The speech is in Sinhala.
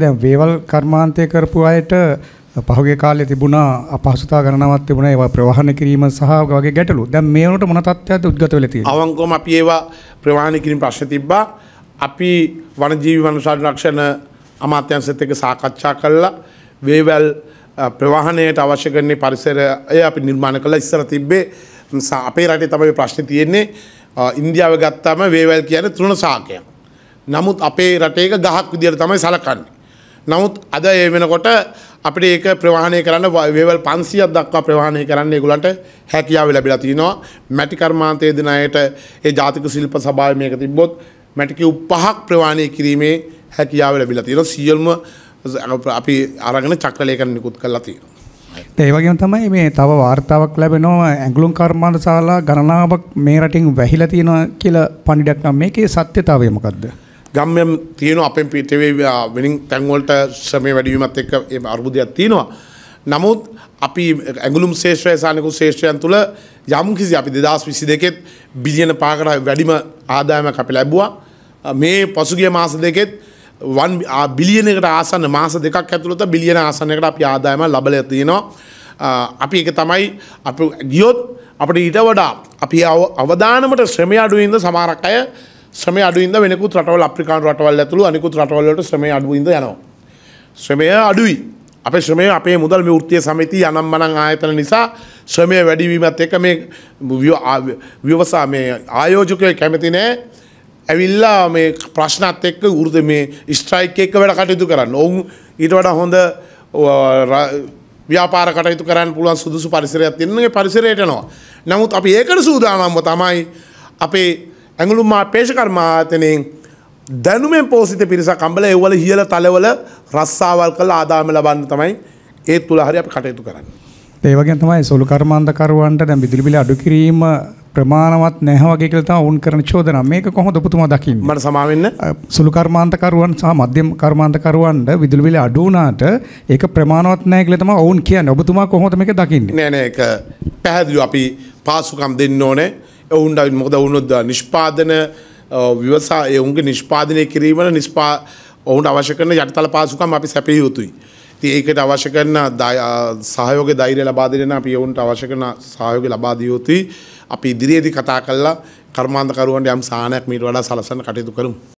දැන් වේවල් කර්මාන්තය කරපු අයට පහුගිය කාලේ තිබුණා අපහසුතා ගණනාවක් තිබුණා ඒවා ප්‍රවාහන කිරීම සහ වගේ ගැටලු. දැන් මේ වුණට මොන තත්ත්වයක්ද උද්ගත වෙලා තියෙන්නේ? අවංකවම අපි ඒවා ප්‍රවාහන කිරීම ප්‍රශ්න තිබ්බා. අපි වනජීවි වන සංරක්ෂණ අමාත්‍යාංශයත් එක්ක සාකච්ඡා කළා. වේවල් ප්‍රවාහණයට අවශ්‍ය කරන පරිසරය අපි නිර්මාණ කළා. ඉස්සර තිබ්බේ අපේ රටේ තමයි ප්‍රශ්නේ තියෙන්නේ. ඉන්දියාව ගත්තාම වේවල් කියන්නේ තුන සාකයක්. නමුත් අපේ රටේක ගහක් විදියට තමයි සලකන්නේ. නමුත් අද ඒ වෙනකොට අපිට ඒක ප්‍රවාහණය කරන්න වේවල් පන්සියක් දක්වා ප්‍රවාහණය කරන්න ඒගොල්ලන්ට හැකියාව ලැබිලා තිනවා මැටි කර්මාන්තයේ දෙන අයට ඒ ජාතික ශිල්ප සභාවේ මේක තිබ්බොත් මැටි කිව් පහක් ප්‍රවාහණය කිරීමේ හැකියාව ලැබිලා තියෙනවා සියල්ම අපි අරගෙන චක්‍රලේඛන නිකුත් කරලා තියෙනවා ඒ වගේම තමයි මේ තව වාර්තාවක් ලැබෙනවා ඇඟලුම් කර්මාන්ත ශාලා ගණනාවක් මේ රටින් වැහිලා තියෙනවා කියලා පණිඩක් නම් මේකේ සත්‍යතාවය මොකද්ද ගම්යම් තියෙන අපෙන් පිටවේ වෙනින් තැන්වලට ශ්‍රමය වැඩිවීමත් එක්ක ඒ අර්බුදයක් තියෙනවා. නමුත් අපි ඇගුලුම් ශේෂ්‍රය සානකු ශේෂ්‍රයන් තුළ යම් කිසි අපි දෙදස් විසි දෙකෙත් බිලියන පාකට වැඩිම ආදායම අපි ලැබ්වා මේ පසුගිය මාස දෙකෙත් වන් බිලියනකට ආසන්න මාස දෙකක් ඇතුළත බිලියන ආසනකට අපි ආදායම ලබල තියෙනවා අපි එක තමයි අප ගියොත් අපට ඊට වඩා අපි අවධානමට ශ්‍රමය අඩුවෙන්ද සමාරක් අය ශ්‍රමය අඩුවින්ද වෙනකුත් රටවල් අප්‍රිකාන් රටවල් ඇතුළු අනිකුත් රටවල්ලට ශ්‍රමය අඩුවින්ද යනවා. ශ්‍රමය අඩුයි. අපේ ශ්‍රමය අපේ මුදල් විෘත්තිය සමිති යනම් මනං ආයතන නිසා ශ්‍රමය වැඩිවීමත් එක මේ ව්‍යවසා මේ ආයෝජකය කැමති නෑ ඇවිල්ලා මේ ප්‍රශ්නත් එක්ක වෘද මේ ස්ට්‍රයික් එක්ක වැඩ කටයුතු කරන්න ඔවුන් ඊට වඩා හොඳ ව්‍යාපාර කටයුතු කරන්න පුළුවන් සුදුසු පරිසරයක් තියෙනගේ පරිසරයට නවා. නමුත් අපි ඒකට සූදානම්ව තමයි අපේ ඇඟලුම්මා පේෂකර්මාතනයෙන් දැනුමෙන් පෝසිත පිරිස කම්බල එවල හිියල තලවල රස්සාවල් කළ ආදාම ලබන්න තමයි ඒ තුළ හරි අප කටයුතු කරන්න. ඒවගේ තමයි සොළු කර්මාන්තකරුවන්ට දැ බිදිලිබිල අඩු කිරීම ප්‍රමාණවත් නැහවගේ කියලා උන් කරන චෝදනා මේක කොහොමද ඔබතුමා දකින්නේ මට සමාවෙන්න සුළු කර්මාන්තකරුවන් සහ මධ්‍යම කර්මාන්තකරුවන්ට විදුලි බිල අඩු වුණාට ඒක ප්‍රමාණවත් නැහැ කියලා තමයි ඔවුන් කියන්නේ ඔබතුමා කොහොමද මේක දකින්නේ නෑ නෑ ඒක පැහැදිලිව අපි පාසුකම් දෙන්න ඕනේ ඔවුන්ට මොද වුණුද නිෂ්පාදන විවසා එවුන්ගේ නිෂ්පාදනය කිරීමට නිස්පා ඔවුන්ට අවශ්‍ය කරන යටතල පාසුකම් අපි සැපිය යුතුයි. ති ඒකට අවශ්‍ය කරන සහයෝග දෛරය ලබාදිරෙන අපි ඔවුන්ට අවශ්‍ය කරන සහයෝග ලබාදියයුතුයි අපි ඉදිරියේදි කතා කල්ලා කර්මාන්තකරුවන්ට යම් සානයක් මීට වඩා සලසන කටයුතු කරුම්.